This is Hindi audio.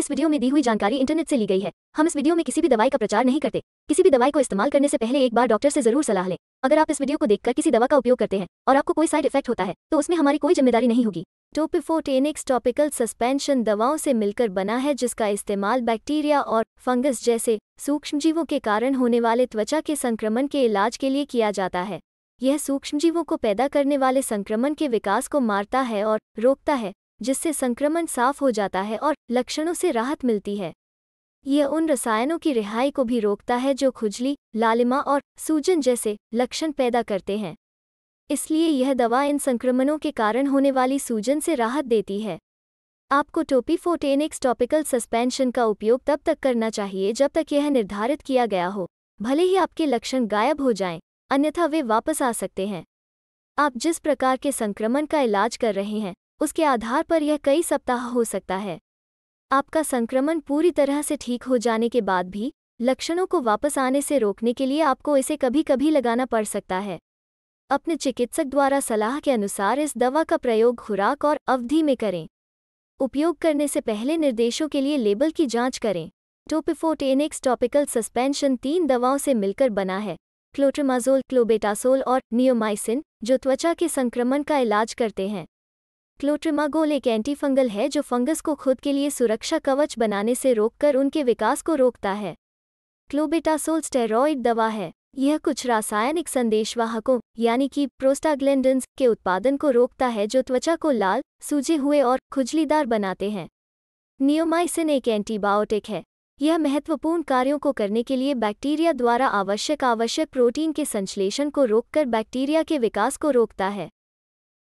इस वीडियो में दी हुई जानकारी इंटरनेट से ली गई है हम इस वीडियो में किसी भी दवाई का प्रचार नहीं करते किसी भी दवाई को इस्तेमाल करने से पहले एक बार डॉक्टर से जरूर सलाह लें अगर आप इस वीडियो को देखकर किसी दवा का उपयोग करते हैं और आपको कोई साइड इफेक्ट होता है तो उसमें हमारी कोई जिम्मेदारी नहीं होगी टोपिफोटेनिक्स टॉपिकल सस्पेंशन दवाओं से मिलकर बना है जिसका इस्तेमाल बैक्टीरिया और फंगस जैसे सूक्ष्मजीवों के कारण होने वाले त्वचा के संक्रमण के इलाज के लिए किया जाता है यह सूक्ष्मजीवों को पैदा करने वाले संक्रमण के विकास को मारता है और रोकता है जिससे संक्रमण साफ हो जाता है और लक्षणों से राहत मिलती है यह उन रसायनों की रिहाई को भी रोकता है जो खुजली लालिमा और सूजन जैसे लक्षण पैदा करते हैं इसलिए यह दवा इन संक्रमणों के कारण होने वाली सूजन से राहत देती है आपको टोपीफोटेनिक्स टॉपिकल सस्पेंशन का उपयोग तब तक करना चाहिए जब तक यह निर्धारित किया गया हो भले ही आपके लक्षण गायब हो जाएं, अन्यथा वे वापस आ सकते हैं आप जिस प्रकार के संक्रमण का इलाज कर रहे हैं उसके आधार पर यह कई सप्ताह हो सकता है आपका संक्रमण पूरी तरह से ठीक हो जाने के बाद भी लक्षणों को वापस आने से रोकने के लिए आपको इसे कभी कभी लगाना पड़ सकता है अपने चिकित्सक द्वारा सलाह के अनुसार इस दवा का प्रयोग खुराक और अवधि में करें उपयोग करने से पहले निर्देशों के लिए लेबल की जांच करें टोपिफोटेनिक्स टॉपिकल सस्पेंशन तीन दवाओं से मिलकर बना है क्लोट्रमाजोल क्लोबेटासोल और नियोमाइसिन जो त्वचा के संक्रमण का इलाज करते हैं क्लोट्रिमागोल एक एंटीफंगल है जो फंगस को खुद के लिए सुरक्षा कवच बनाने से रोककर उनके विकास को रोकता है क्लोबेटासोल स्टेरॉइड दवा है यह कुछ रासायनिक संदेशवाहकों यानी कि प्रोस्टाग्लेंडन्स के उत्पादन को रोकता है जो त्वचा को लाल सूजे हुए और खुजलीदार बनाते हैं नियोमाइसिन एक एंटीबायोटिक है यह महत्वपूर्ण कार्यों को करने के लिए बैक्टीरिया द्वारा आवश्यक आवश्यक प्रोटीन के संश्लेषण को रोककर बैक्टीरिया के विकास को रोकता है